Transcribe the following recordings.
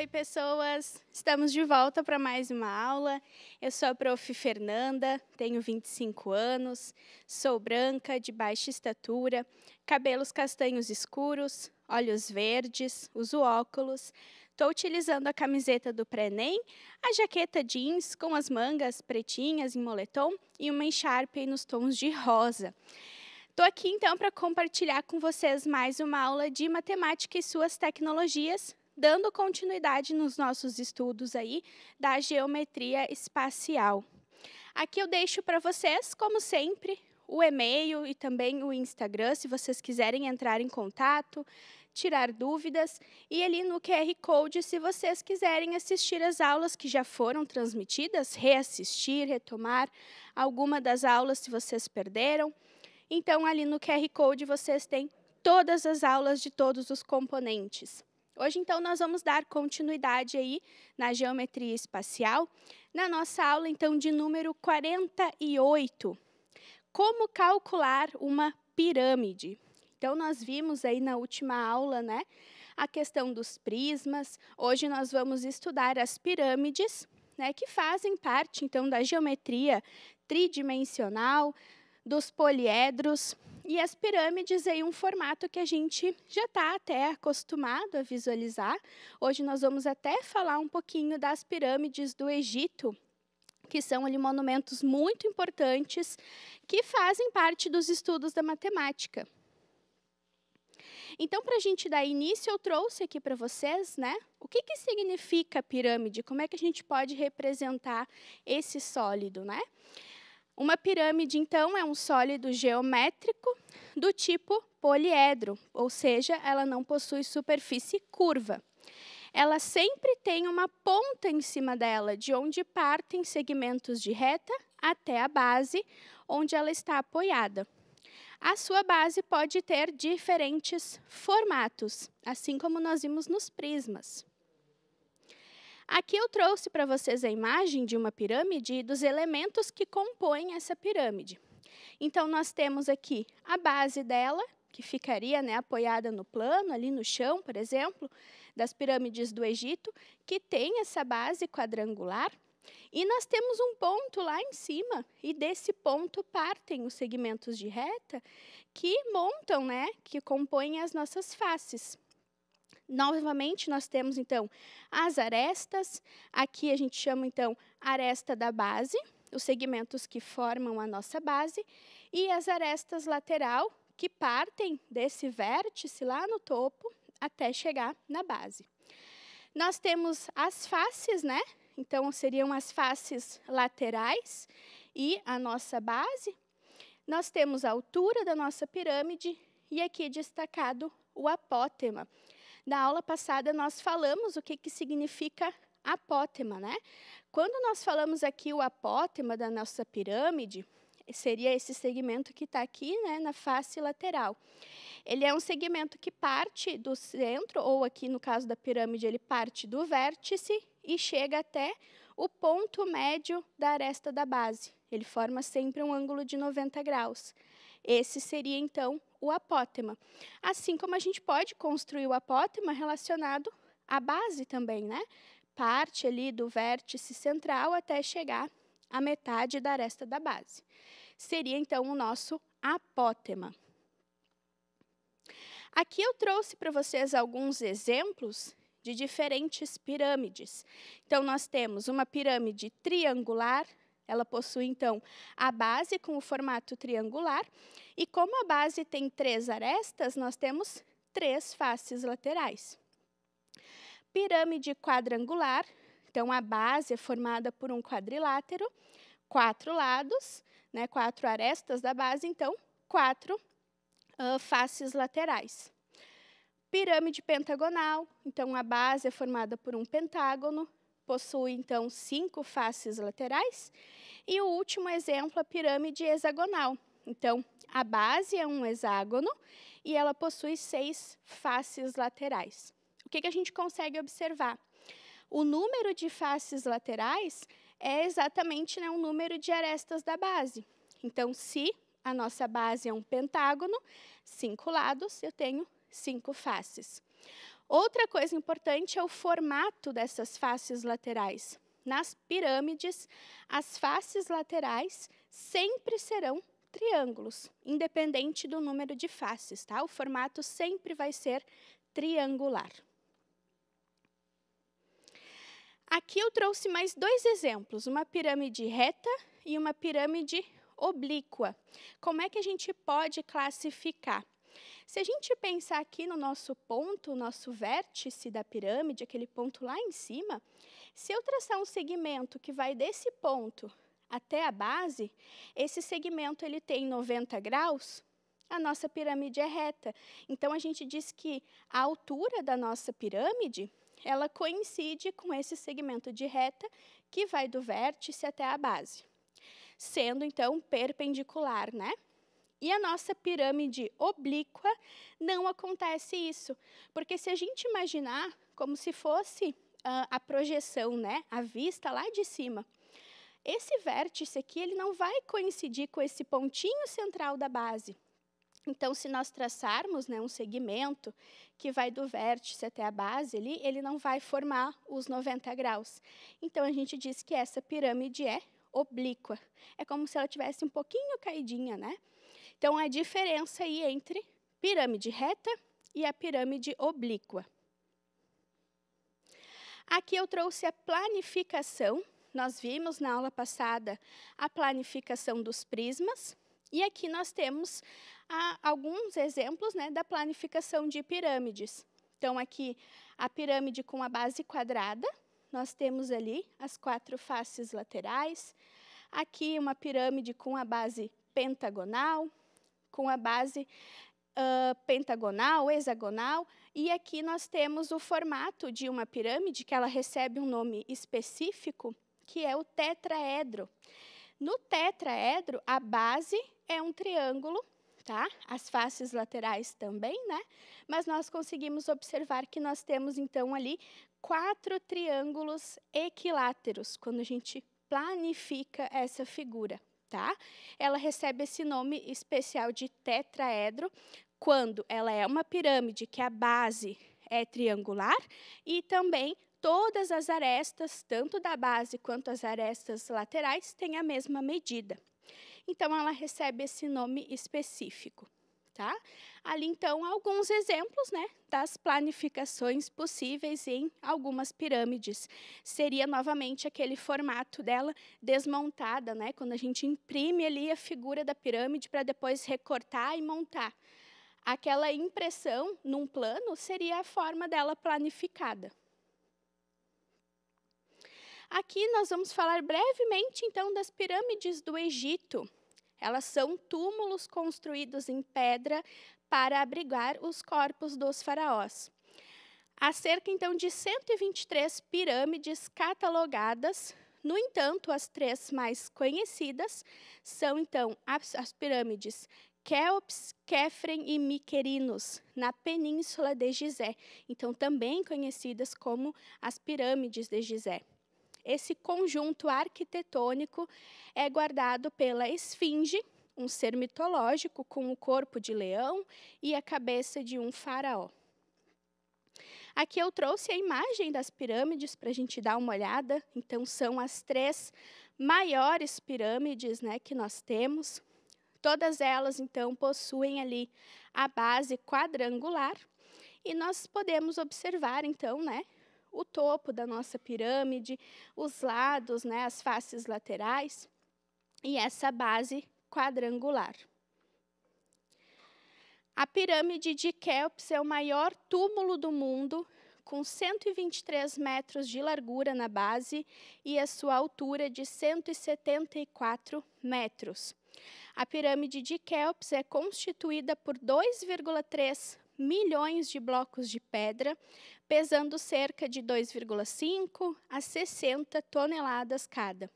Oi, pessoas! Estamos de volta para mais uma aula. Eu sou a prof. Fernanda, tenho 25 anos, sou branca, de baixa estatura, cabelos castanhos escuros, olhos verdes, uso óculos. Estou utilizando a camiseta do Prenem, a jaqueta jeans com as mangas pretinhas em moletom e uma encharpe nos tons de rosa. Estou aqui então para compartilhar com vocês mais uma aula de matemática e suas tecnologias dando continuidade nos nossos estudos aí da geometria espacial. Aqui eu deixo para vocês, como sempre, o e-mail e também o Instagram, se vocês quiserem entrar em contato, tirar dúvidas, e ali no QR Code, se vocês quiserem assistir as aulas que já foram transmitidas, reassistir, retomar alguma das aulas se vocês perderam. Então, ali no QR Code vocês têm todas as aulas de todos os componentes. Hoje, então, nós vamos dar continuidade aí na geometria espacial, na nossa aula, então, de número 48, como calcular uma pirâmide. Então, nós vimos aí na última aula, né, a questão dos prismas. Hoje nós vamos estudar as pirâmides, né, que fazem parte, então, da geometria tridimensional, dos poliedros, e as pirâmides é um formato que a gente já está até acostumado a visualizar. Hoje nós vamos até falar um pouquinho das pirâmides do Egito, que são ali monumentos muito importantes que fazem parte dos estudos da matemática. Então, para a gente dar início, eu trouxe aqui para vocês, né? O que, que significa pirâmide? Como é que a gente pode representar esse sólido, né? Uma pirâmide, então, é um sólido geométrico do tipo poliedro, ou seja, ela não possui superfície curva. Ela sempre tem uma ponta em cima dela, de onde partem segmentos de reta até a base, onde ela está apoiada. A sua base pode ter diferentes formatos, assim como nós vimos nos prismas. Aqui eu trouxe para vocês a imagem de uma pirâmide e dos elementos que compõem essa pirâmide. Então, nós temos aqui a base dela, que ficaria né, apoiada no plano, ali no chão, por exemplo, das pirâmides do Egito, que tem essa base quadrangular. E nós temos um ponto lá em cima, e desse ponto partem os segmentos de reta que montam, né, que compõem as nossas faces novamente nós temos então as arestas. Aqui a gente chama então aresta da base, os segmentos que formam a nossa base, e as arestas lateral que partem desse vértice lá no topo até chegar na base. Nós temos as faces, né? Então seriam as faces laterais e a nossa base. Nós temos a altura da nossa pirâmide e aqui destacado o apótema, na aula passada, nós falamos o que, que significa apótema. Né? Quando nós falamos aqui o apótema da nossa pirâmide, seria esse segmento que está aqui né, na face lateral. Ele é um segmento que parte do centro, ou aqui no caso da pirâmide, ele parte do vértice e chega até o ponto médio da aresta da base. Ele forma sempre um ângulo de 90 graus. Esse seria então o apótema. Assim como a gente pode construir o apótema relacionado à base também, né? Parte ali do vértice central até chegar à metade da aresta da base. Seria então o nosso apótema. Aqui eu trouxe para vocês alguns exemplos de diferentes pirâmides. Então, nós temos uma pirâmide triangular, ela possui, então, a base com o formato triangular. E como a base tem três arestas, nós temos três faces laterais. Pirâmide quadrangular. Então, a base é formada por um quadrilátero, quatro lados, né, quatro arestas da base, então, quatro uh, faces laterais. Pirâmide pentagonal, então a base é formada por um pentágono, possui então cinco faces laterais. E o último exemplo, é a pirâmide hexagonal. Então, a base é um hexágono e ela possui seis faces laterais. O que, que a gente consegue observar? O número de faces laterais é exatamente né, o número de arestas da base. Então, se a nossa base é um pentágono, cinco lados, eu tenho cinco faces. Outra coisa importante é o formato dessas faces laterais. Nas pirâmides, as faces laterais sempre serão triângulos, independente do número de faces, tá? O formato sempre vai ser triangular. Aqui eu trouxe mais dois exemplos, uma pirâmide reta e uma pirâmide oblíqua. Como é que a gente pode classificar? Se a gente pensar aqui no nosso ponto, nosso vértice da pirâmide, aquele ponto lá em cima, se eu traçar um segmento que vai desse ponto até a base, esse segmento ele tem 90 graus, a nossa pirâmide é reta. Então a gente diz que a altura da nossa pirâmide, ela coincide com esse segmento de reta que vai do vértice até a base, sendo então perpendicular, né? E a nossa pirâmide oblíqua não acontece isso, porque se a gente imaginar como se fosse uh, a projeção, né, a vista lá de cima, esse vértice aqui ele não vai coincidir com esse pontinho central da base. Então, se nós traçarmos né, um segmento que vai do vértice até a base, ali, ele não vai formar os 90 graus. Então, a gente diz que essa pirâmide é oblíqua. É como se ela tivesse um pouquinho caidinha, né? Então, a diferença aí entre pirâmide reta e a pirâmide oblíqua. Aqui eu trouxe a planificação. Nós vimos na aula passada a planificação dos prismas. E aqui nós temos alguns exemplos né, da planificação de pirâmides. Então, aqui a pirâmide com a base quadrada, nós temos ali as quatro faces laterais. Aqui uma pirâmide com a base pentagonal, com a base uh, pentagonal, hexagonal, e aqui nós temos o formato de uma pirâmide, que ela recebe um nome específico, que é o tetraedro. No tetraedro, a base é um triângulo, tá? As faces laterais também, né? Mas nós conseguimos observar que nós temos então ali quatro triângulos equiláteros quando a gente planifica essa figura tá? Ela recebe esse nome especial de tetraedro quando ela é uma pirâmide que é a base é triangular e também todas as arestas, tanto da base quanto as arestas laterais, têm a mesma medida. Então, ela recebe esse nome específico. Tá? Ali, então, alguns exemplos né, das planificações possíveis em algumas pirâmides. Seria, novamente, aquele formato dela desmontada, né, quando a gente imprime ali a figura da pirâmide para depois recortar e montar. Aquela impressão num plano seria a forma dela planificada. Aqui nós vamos falar brevemente, então, das pirâmides do Egito elas são túmulos construídos em pedra para abrigar os corpos dos faraós. Há cerca então de 123 pirâmides catalogadas. No entanto, as três mais conhecidas são então as, as pirâmides Keops, Kefren e Miquerinos, na península de Gizé, então também conhecidas como as pirâmides de Gizé. Esse conjunto arquitetônico é guardado pela esfinge, um ser mitológico com o corpo de leão e a cabeça de um faraó. Aqui eu trouxe a imagem das pirâmides para a gente dar uma olhada. Então, são as três maiores pirâmides né, que nós temos. Todas elas, então, possuem ali a base quadrangular. E nós podemos observar, então, né, o topo da nossa pirâmide, os lados, né, as faces laterais e essa base quadrangular. A pirâmide de Kelps é o maior túmulo do mundo, com 123 metros de largura na base e a sua altura de 174 metros. A pirâmide de Kelps é constituída por 2,3 milhões de blocos de pedra, pesando cerca de 2,5 a 60 toneladas cada.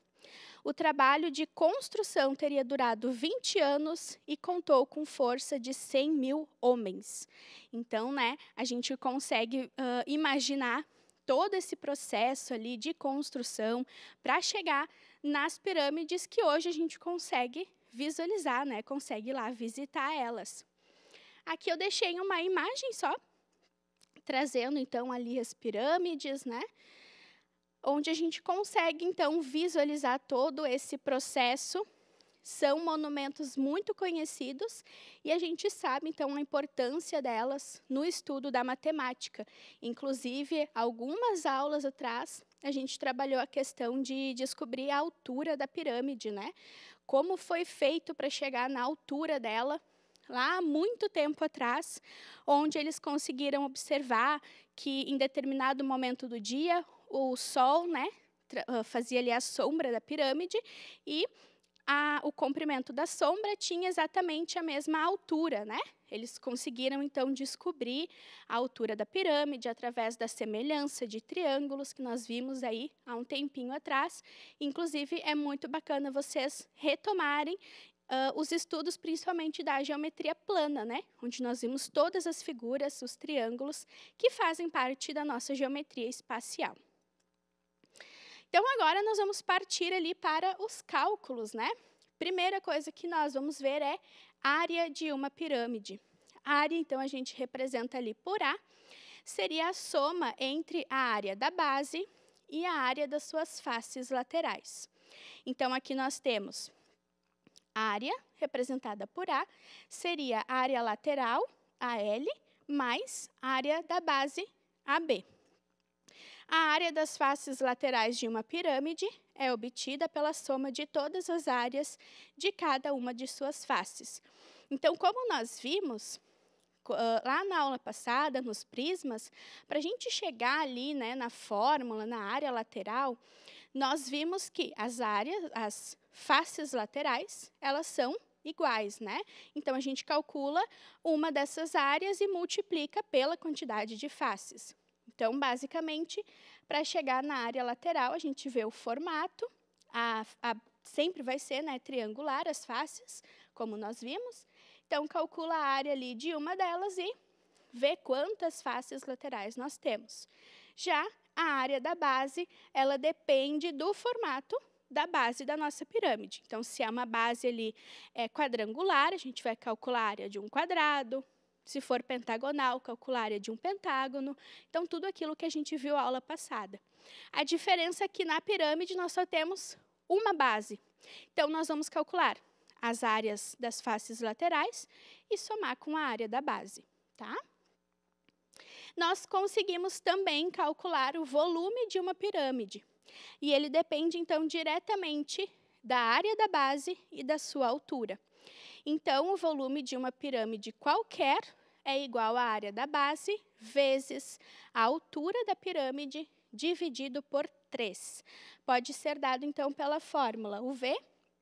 O trabalho de construção teria durado 20 anos e contou com força de 100 mil homens. Então, né, a gente consegue uh, imaginar todo esse processo ali de construção para chegar nas pirâmides que hoje a gente consegue visualizar, né? Consegue lá visitar elas. Aqui eu deixei uma imagem só trazendo então ali as pirâmides, né? Onde a gente consegue então visualizar todo esse processo. São monumentos muito conhecidos e a gente sabe então a importância delas no estudo da matemática. Inclusive, algumas aulas atrás, a gente trabalhou a questão de descobrir a altura da pirâmide, né? Como foi feito para chegar na altura dela lá há muito tempo atrás, onde eles conseguiram observar que em determinado momento do dia o sol, né, ah, fazia ali a sombra da pirâmide e a, o comprimento da sombra tinha exatamente a mesma altura, né? Eles conseguiram então descobrir a altura da pirâmide através da semelhança de triângulos que nós vimos aí há um tempinho atrás. Inclusive é muito bacana vocês retomarem uh, os estudos principalmente da geometria plana, né? onde nós vimos todas as figuras, os triângulos, que fazem parte da nossa geometria espacial. Então, agora nós vamos partir ali para os cálculos. Né? Primeira coisa que nós vamos ver é área de uma pirâmide. A área, então, a gente representa ali por A, seria a soma entre a área da base e a área das suas faces laterais. Então, aqui nós temos área, representada por A, seria a área lateral, AL, mais a área da base, AB. A área das faces laterais de uma pirâmide é obtida pela soma de todas as áreas de cada uma de suas faces. Então, como nós vimos ah, lá na aula passada, nos prismas, para a gente chegar ali né, na fórmula, na área lateral, nós vimos que as áreas, as faces laterais, elas são iguais, né? Então a gente calcula uma dessas áreas e multiplica pela quantidade de faces. Então, basicamente, para chegar na área lateral, a gente vê o formato, a, a, sempre vai ser né, triangular as faces, como nós vimos. Então, calcula a área ali de uma delas e vê quantas faces laterais nós temos. Já a área da base, ela depende do formato da base da nossa pirâmide. Então, se é uma base ali é, quadrangular, a gente vai calcular a área de um quadrado. Se for pentagonal, calcular a área de um pentágono. Então, tudo aquilo que a gente viu na aula passada. A diferença é que na pirâmide nós só temos uma base. Então, nós vamos calcular as áreas das faces laterais e somar com a área da base, tá? Nós conseguimos também calcular o volume de uma pirâmide. E ele depende, então, diretamente da área da base e da sua altura. Então, o volume de uma pirâmide qualquer é igual à área da base vezes a altura da pirâmide dividido por 3. Pode ser dado, então, pela fórmula. O V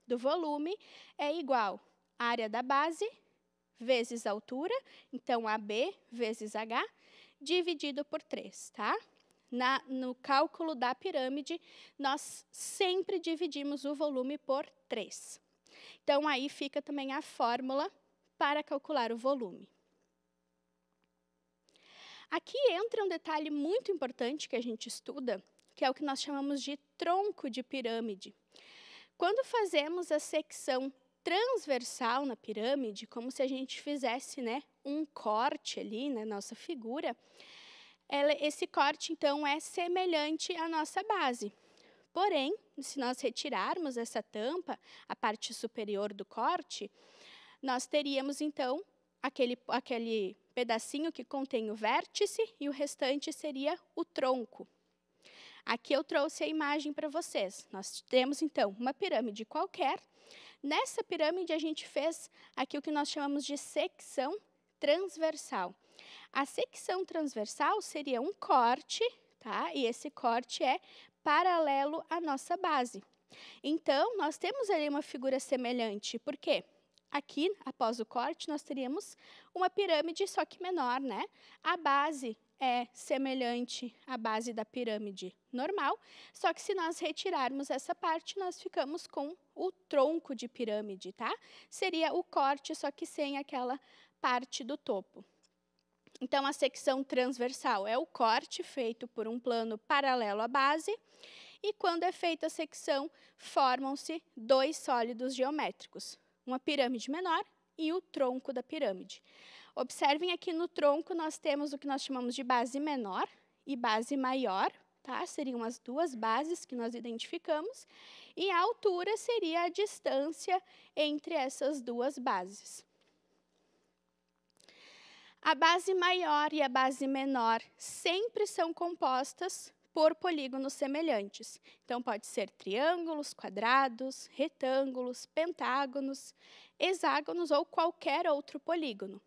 do volume é igual à área da base vezes a altura, então AB vezes H, dividido por 3, tá? na, no cálculo da pirâmide, nós sempre dividimos o volume por 3. Então, aí fica também a fórmula para calcular o volume. Aqui entra um detalhe muito importante que a gente estuda, que é o que nós chamamos de tronco de pirâmide. Quando fazemos a secção transversal na pirâmide, como se a gente fizesse né, um corte ali na nossa figura, ela, esse corte, então, é semelhante à nossa base. Porém, se nós retirarmos essa tampa, a parte superior do corte, nós teríamos, então, aquele, aquele pedacinho que contém o vértice e o restante seria o tronco. Aqui eu trouxe a imagem para vocês. Nós temos, então, uma pirâmide qualquer. Nessa pirâmide, a gente fez aqui o que nós chamamos de secção transversal. A secção transversal seria um corte, tá? E esse corte é paralelo à nossa base. Então, nós temos ali uma figura semelhante, por quê? Aqui, após o corte, nós teríamos uma pirâmide, só que menor, né? A base é semelhante à base da pirâmide normal, só que se nós retirarmos essa parte, nós ficamos com o tronco de pirâmide, tá? Seria o corte, só que sem aquela parte do topo. Então, a secção transversal é o corte feito por um plano paralelo à base, e quando é feita a secção, formam-se dois sólidos geométricos, uma pirâmide menor e o tronco da pirâmide. Observem aqui no tronco nós temos o que nós chamamos de base menor e base maior, tá? Seriam as duas bases que nós identificamos, e a altura seria a distância entre essas duas bases. A base maior e a base menor sempre são compostas por polígonos semelhantes. Então, pode ser triângulos, quadrados, retângulos, pentágonos, hexágonos ou qualquer outro polígono.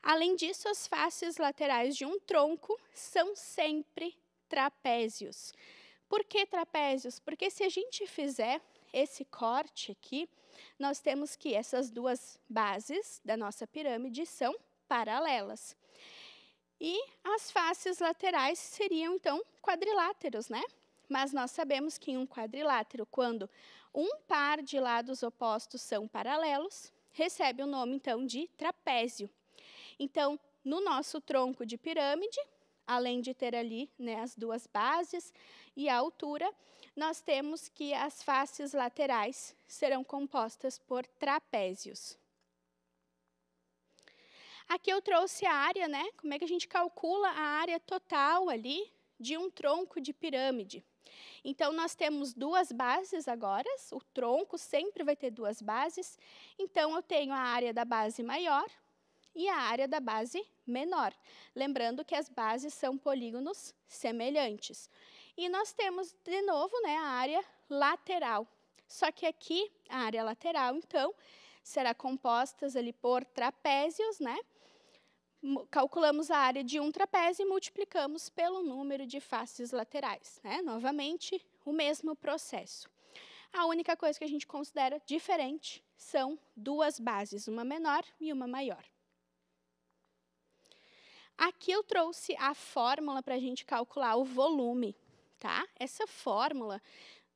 Além disso, as faces laterais de um tronco são sempre trapézios. Por que trapézios? Porque se a gente fizer esse corte aqui, nós temos que essas duas bases da nossa pirâmide são paralelas. E as faces laterais seriam, então, quadriláteros, né? Mas nós sabemos que em um quadrilátero, quando um par de lados opostos são paralelos, recebe o nome, então, de trapézio. Então, no nosso tronco de pirâmide, além de ter ali né, as duas bases e a altura, nós temos que as faces laterais serão compostas por trapézios. Aqui eu trouxe a área, né? Como é que a gente calcula a área total ali de um tronco de pirâmide? Então, nós temos duas bases agora, o tronco sempre vai ter duas bases. Então, eu tenho a área da base maior e a área da base menor. Lembrando que as bases são polígonos semelhantes. E nós temos, de novo, né, a área lateral. Só que aqui, a área lateral, então, será compostas ali por trapézios, né? calculamos a área de um trapézio e multiplicamos pelo número de faces laterais. Né? Novamente, o mesmo processo. A única coisa que a gente considera diferente são duas bases, uma menor e uma maior. Aqui eu trouxe a fórmula para a gente calcular o volume. Tá? Essa fórmula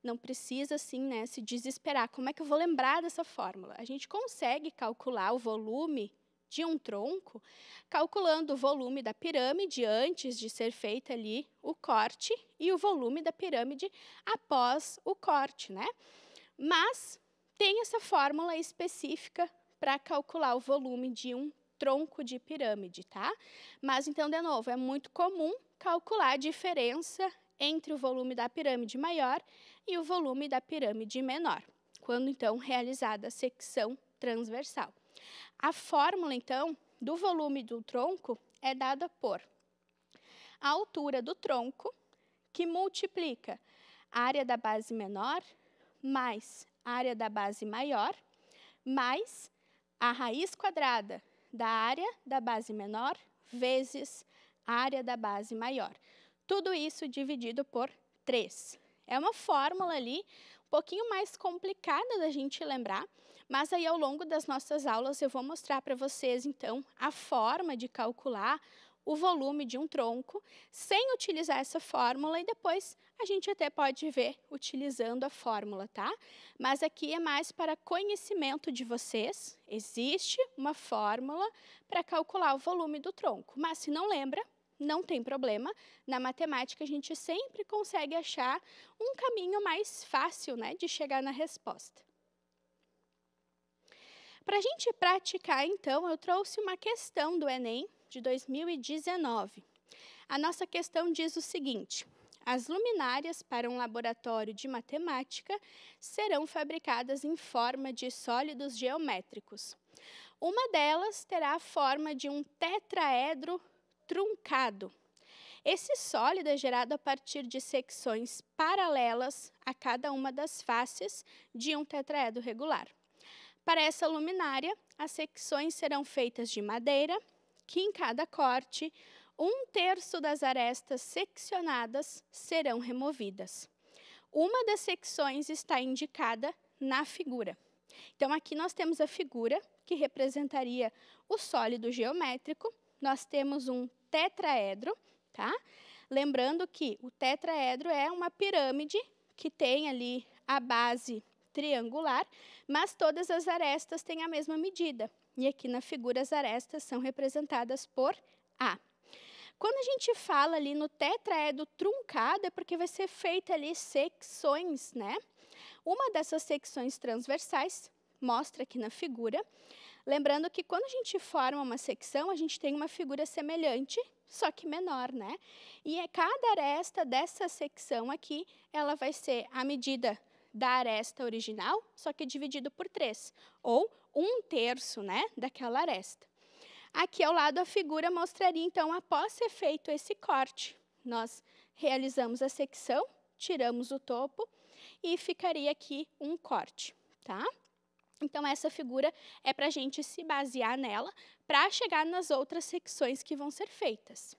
não precisa assim, né, se desesperar. Como é que eu vou lembrar dessa fórmula? A gente consegue calcular o volume de um tronco, calculando o volume da pirâmide antes de ser feito ali o corte e o volume da pirâmide após o corte, né? Mas tem essa fórmula específica para calcular o volume de um tronco de pirâmide, tá? Mas então, de novo, é muito comum calcular a diferença entre o volume da pirâmide maior e o volume da pirâmide menor, quando então realizada a secção transversal. A fórmula, então, do volume do tronco é dada por a altura do tronco, que multiplica a área da base menor mais a área da base maior, mais a raiz quadrada da área da base menor vezes a área da base maior. Tudo isso dividido por 3. É uma fórmula ali pouquinho mais complicada da gente lembrar, mas aí ao longo das nossas aulas eu vou mostrar para vocês então a forma de calcular o volume de um tronco sem utilizar essa fórmula e depois a gente até pode ver utilizando a fórmula, tá? Mas aqui é mais para conhecimento de vocês. Existe uma fórmula para calcular o volume do tronco, mas se não lembra, não tem problema. Na matemática, a gente sempre consegue achar um caminho mais fácil né, de chegar na resposta. Para a gente praticar, então, eu trouxe uma questão do Enem de 2019. A nossa questão diz o seguinte: as luminárias para um laboratório de matemática serão fabricadas em forma de sólidos geométricos. Uma delas terá a forma de um tetraedro truncado. Esse sólido é gerado a partir de secções paralelas a cada uma das faces de um tetraedro regular. Para essa luminária, as secções serão feitas de madeira, que em cada corte, um terço das arestas seccionadas serão removidas. Uma das secções está indicada na figura. Então, aqui nós temos a figura que representaria o sólido geométrico nós temos um tetraedro, tá? Lembrando que o tetraedro é uma pirâmide que tem ali a base triangular, mas todas as arestas têm a mesma medida. E aqui na figura as arestas são representadas por A. Quando a gente fala ali no tetraedro truncado, é porque vai ser feita ali secções, né? Uma dessas secções transversais, mostra aqui na figura, Lembrando que quando a gente forma uma secção, a gente tem uma figura semelhante, só que menor, né? E é cada aresta dessa secção aqui, ela vai ser a medida da aresta original, só que dividido por três, ou um terço né, daquela aresta. Aqui ao lado a figura mostraria, então, após ser feito esse corte. Nós realizamos a secção, tiramos o topo e ficaria aqui um corte, tá? Então, essa figura é para a gente se basear nela para chegar nas outras secções que vão ser feitas.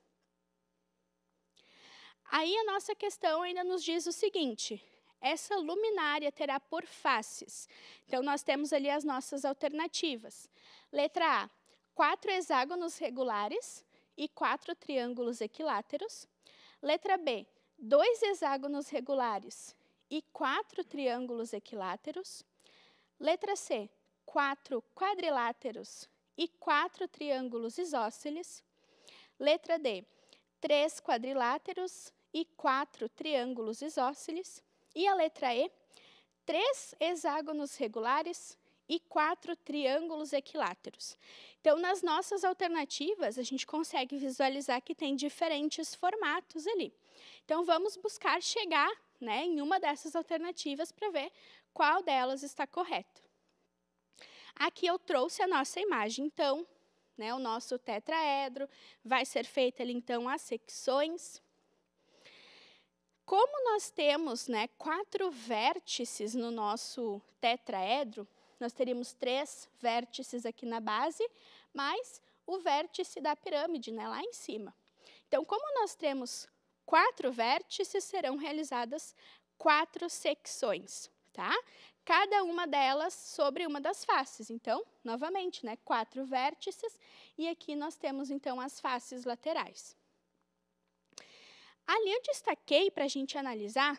Aí, a nossa questão ainda nos diz o seguinte: essa luminária terá por faces. Então, nós temos ali as nossas alternativas. Letra A: quatro hexágonos regulares e quatro triângulos equiláteros. Letra B: dois hexágonos regulares e quatro triângulos equiláteros. Letra C, quatro quadriláteros e quatro triângulos isósceles. Letra D, três quadriláteros e quatro triângulos isósceles. E a letra E, três hexágonos regulares e quatro triângulos equiláteros. Então, nas nossas alternativas, a gente consegue visualizar que tem diferentes formatos ali. Então, vamos buscar chegar né, em uma dessas alternativas para ver qual delas está correto. Aqui eu trouxe a nossa imagem, então, né, o nosso tetraedro, vai ser feita ali, então, as secções. Como nós temos né, quatro vértices no nosso tetraedro, nós teríamos três vértices aqui na base, mais o vértice da pirâmide, né, lá em cima. Então, como nós temos quatro vértices, serão realizadas quatro secções tá? Cada uma delas sobre uma das faces. Então, novamente, né, quatro vértices e aqui nós temos então as faces laterais. Ali eu destaquei para a gente analisar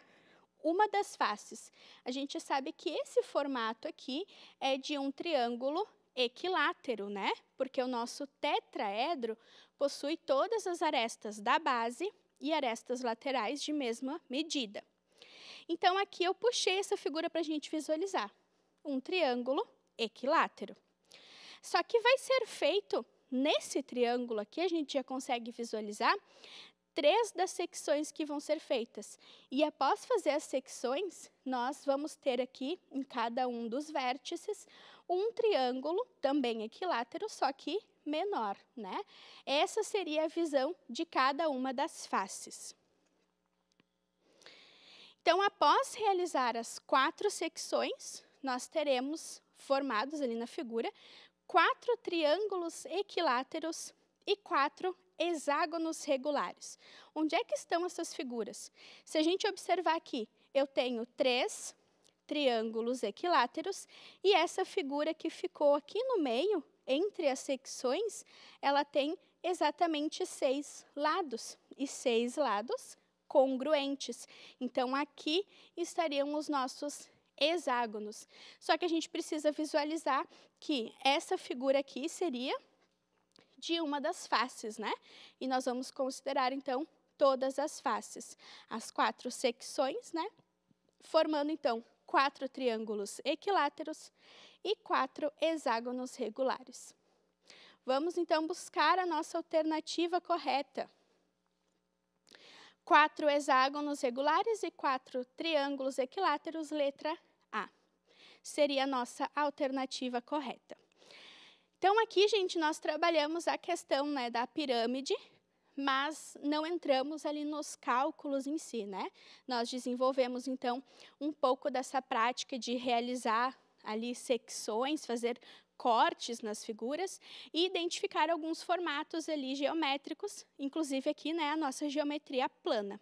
uma das faces. A gente sabe que esse formato aqui é de um triângulo equilátero, né? Porque o nosso tetraedro possui todas as arestas da base e arestas laterais de mesma medida. Então, aqui eu puxei essa figura para a gente visualizar. Um triângulo equilátero. Só que vai ser feito, nesse triângulo aqui, a gente já consegue visualizar, três das secções que vão ser feitas. E após fazer as secções, nós vamos ter aqui, em cada um dos vértices, um triângulo, também equilátero, só que menor, né? Essa seria a visão de cada uma das faces. Então, após realizar as quatro secções, nós teremos formados ali na figura quatro triângulos equiláteros e quatro hexágonos regulares. Onde é que estão essas figuras? Se a gente observar aqui, eu tenho três triângulos equiláteros e essa figura que ficou aqui no meio, entre as secções, ela tem exatamente seis lados. E seis lados congruentes. Então, aqui estariam os nossos hexágonos. Só que a gente precisa visualizar que essa figura aqui seria de uma das faces, né? E nós vamos considerar, então, todas as faces, as quatro secções, né? Formando, então, quatro triângulos equiláteros e quatro hexágonos regulares. Vamos, então, buscar a nossa alternativa correta quatro hexágonos regulares e quatro triângulos equiláteros, letra A. Seria a nossa alternativa correta. Então, aqui, gente, nós trabalhamos a questão né, da pirâmide, mas não entramos ali nos cálculos em si, né? Nós desenvolvemos, então, um pouco dessa prática de realizar ali secções, fazer cortes nas figuras e identificar alguns formatos ali geométricos, inclusive aqui né, a nossa geometria plana.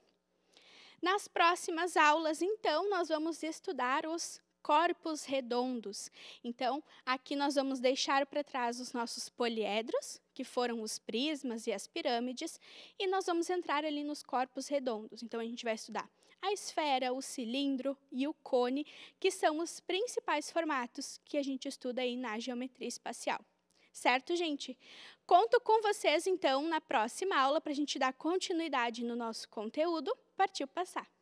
Nas próximas aulas, então, nós vamos estudar os corpos redondos. Então, aqui nós vamos deixar para trás os nossos poliedros, que foram os prismas e as pirâmides, e nós vamos entrar ali nos corpos redondos. Então, a gente vai estudar a esfera, o cilindro e o cone, que são os principais formatos que a gente estuda aí na geometria espacial. Certo, gente? Conto com vocês, então, na próxima aula para a gente dar continuidade no nosso conteúdo. Partiu passar!